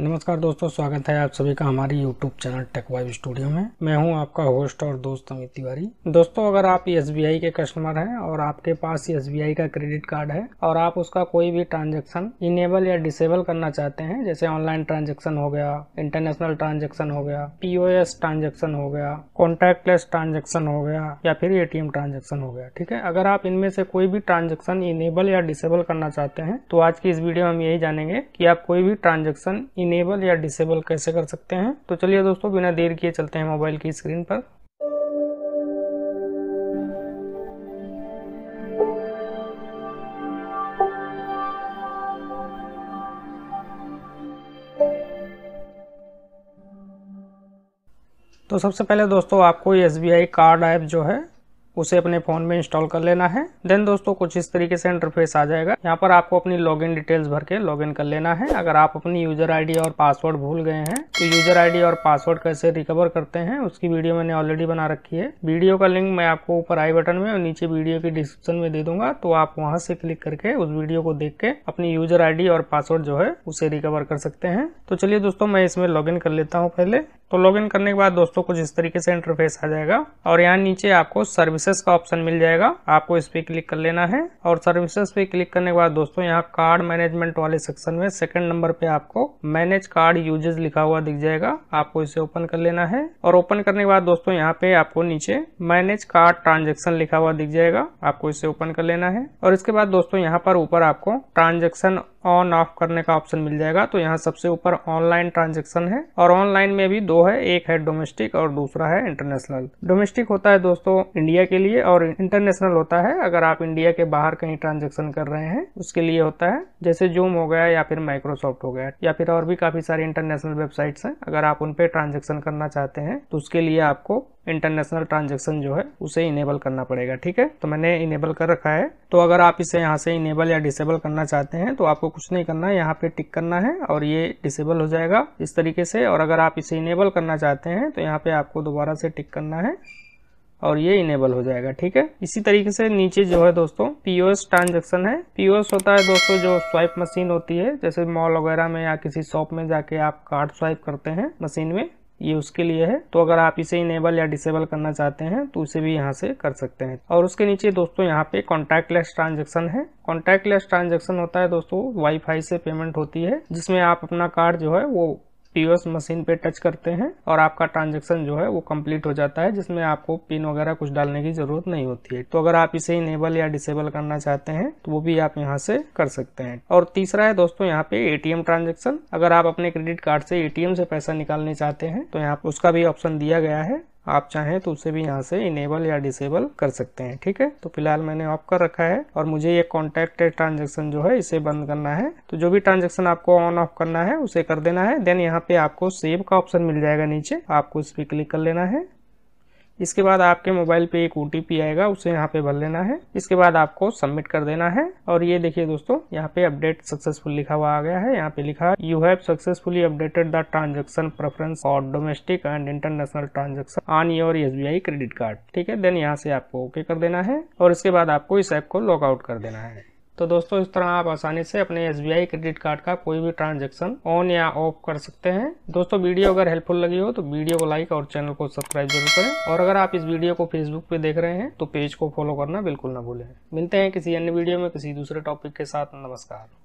नमस्कार दोस्तों स्वागत है आप सभी का हमारी YouTube चैनल टेकवाइव स्टूडियो में मैं हूं आपका होस्ट और दोस्त अमित तिवारी दोस्तों अगर आप एस के कस्टमर हैं और आपके पास एस का क्रेडिट कार्ड है और आप उसका कोई भी ट्रांजैक्शन इनेबल या डिसेबल करना चाहते हैं जैसे ऑनलाइन ट्रांजेक्शन हो गया इंटरनेशनल ट्रांजेक्शन हो गया पीओएस ट्रांजेक्शन हो गया कॉन्टैक्टलेस ट्रांजेक्शन हो गया या फिर ए ट्रांजेक्शन हो गया ठीक है अगर आप इनमें से कोई भी ट्रांजेक्शन इनेबल या डिसेबल करना चाहते हैं तो आज की इस वीडियो में हम यही जानेंगे की आप कोई भी ट्रांजेक्शन इनेबल या डिसेबल कैसे कर सकते हैं तो चलिए दोस्तों बिना देर किए चलते हैं मोबाइल की स्क्रीन पर तो सबसे पहले दोस्तों आपको बी एस कार्ड ऐप जो है उसे अपने फ़ोन में इंस्टॉल कर लेना है देन दोस्तों कुछ इस तरीके से इंटरफेस आ जाएगा यहाँ पर आपको अपनी लॉगिन डिटेल्स भर के लॉगिन कर लेना है अगर आप अपनी यूज़र आईडी और पासवर्ड भूल गए हैं तो यूज़र आईडी और पासवर्ड कैसे रिकवर करते हैं उसकी वीडियो मैंने ऑलरेडी बना रखी है वीडियो का लिंक मैं आपको ऊपर आई बटन में और नीचे वीडियो की डिस्क्रिप्शन में दे दूंगा तो आप वहाँ से क्लिक करके उस वीडियो को देख के अपनी यूज़र आई और पासवर्ड जो है उसे रिकवर कर सकते हैं तो चलिए दोस्तों मैं इसमें लॉग कर लेता हूँ पहले तो लॉगिन करने के बाद दोस्तों कुछ इस तरीके से इंटरफेस आ जाएगा और यहाँ नीचे आपको सर्विसेज का ऑप्शन मिल जाएगा आपको इस पर क्लिक कर लेना है और सर्विसेज पे क्लिक करने के बाद दोस्तों यहाँ कार्ड मैनेजमेंट वाले सेक्शन में सेकंड नंबर पे आपको मैनेज कार्ड यूजेज लिखा हुआ दिख जाएगा आपको इसे ओपन कर लेना है और ओपन करने के बाद दोस्तों यहाँ पे आपको नीचे मैनेज कार्ड ट्रांजेक्शन लिखा हुआ दिख जाएगा आपको इसे ओपन कर लेना है और इसके बाद दोस्तों यहाँ पर ऊपर आपको ट्रांजेक्शन ऑन ऑफ करने का ऑप्शन मिल जाएगा तो यहाँ सबसे ऊपर ऑनलाइन ट्रांजेक्शन है और ऑनलाइन में भी दो दो है एक है डोमेस्टिक और दूसरा है इंटरनेशनल डोमेस्टिक होता है दोस्तों इंडिया के लिए और इंटरनेशनल होता है अगर आप इंडिया के बाहर कहीं ट्रांजेक्शन कर रहे हैं उसके लिए होता है जैसे जूम हो गया या फिर माइक्रोसॉफ्ट हो गया या फिर और भी काफी सारी इंटरनेशनल वेबसाइट्स हैं अगर आप उन ट्रांजेक्शन करना चाहते हैं तो उसके लिए आपको इंटरनेशनल ट्रांजेक्शन जो है उसे इनेबल करना पड़ेगा ठीक है तो मैंने इनेबल कर रखा है तो अगर आप इसे यहाँ से इनेबल या डिसेबल करना चाहते हैं तो आपको कुछ नहीं करना है यहाँ पे टिक करना है और ये डिसेबल हो जाएगा इस तरीके से और अगर आप इसे इनेबल करना चाहते हैं तो यहाँ पे आपको दोबारा से टिक करना है और ये इनेबल हो जाएगा ठीक है इसी तरीके से नीचे जो है दोस्तों पीओएस ट्रांजेक्शन है पीओएस होता है दोस्तों जो स्वाइप मशीन होती है जैसे मॉल वगैरह में या किसी शॉप में जाके आप कार्ड स्वाइप करते हैं मशीन में ये उसके लिए है तो अगर आप इसे इनेबल या डिसेबल करना चाहते हैं तो उसे भी यहाँ से कर सकते हैं और उसके नीचे दोस्तों यहाँ पे लेस ट्रांजेक्शन है लेस ट्रांजेक्शन होता है दोस्तों वाईफाई से पेमेंट होती है जिसमें आप अपना कार्ड जो है वो पीओएस मशीन पे टच करते हैं और आपका ट्रांजेक्शन जो है वो कंप्लीट हो जाता है जिसमें आपको पिन वगैरह कुछ डालने की जरूरत नहीं होती है तो अगर आप इसे इनेबल या डिसेबल करना चाहते हैं तो वो भी आप यहाँ से कर सकते हैं और तीसरा है दोस्तों यहाँ पे एटीएम ट्रांजेक्शन अगर आप अपने क्रेडिट कार्ड से एटीएम से पैसा निकालने चाहते हैं तो यहाँ उसका भी ऑप्शन दिया गया है आप चाहें तो उसे भी यहाँ से इनेबल या डिसेबल कर सकते हैं ठीक है तो फिलहाल मैंने ऑफ कर रखा है और मुझे ये कॉन्टैक्ट ट्रांजेक्शन जो है इसे बंद करना है तो जो भी ट्रांजेक्शन आपको ऑन ऑफ करना है उसे कर देना है देन यहाँ पे आपको सेव का ऑप्शन मिल जाएगा नीचे आपको इस पर क्लिक कर लेना है इसके बाद आपके मोबाइल पे एक ओ आएगा उसे यहाँ पे भर लेना है इसके बाद आपको सबमिट कर देना है और ये देखिए दोस्तों यहाँ पे अपडेट सक्सेसफुल लिखा हुआ आ गया है यहाँ पे लिखा you have successfully updated the transaction preference और domestic and international transaction on your S credit card ठीक है देन यहाँ से आपको ओके okay कर देना है और इसके बाद आपको इस ऐप को लॉग आउट कर देना है तो दोस्तों इस तरह आप आसानी से अपने एस क्रेडिट कार्ड का कोई भी ट्रांजेक्शन ऑन या ऑफ कर सकते हैं दोस्तों वीडियो अगर हेल्पफुल लगी हो तो वीडियो को लाइक और चैनल को सब्सक्राइब जरूर करें और अगर आप इस वीडियो को फेसबुक पे देख रहे हैं तो पेज को फॉलो करना बिल्कुल ना भूलें मिलते हैं किसी अन्य वीडियो में किसी दूसरे टॉपिक के साथ नमस्कार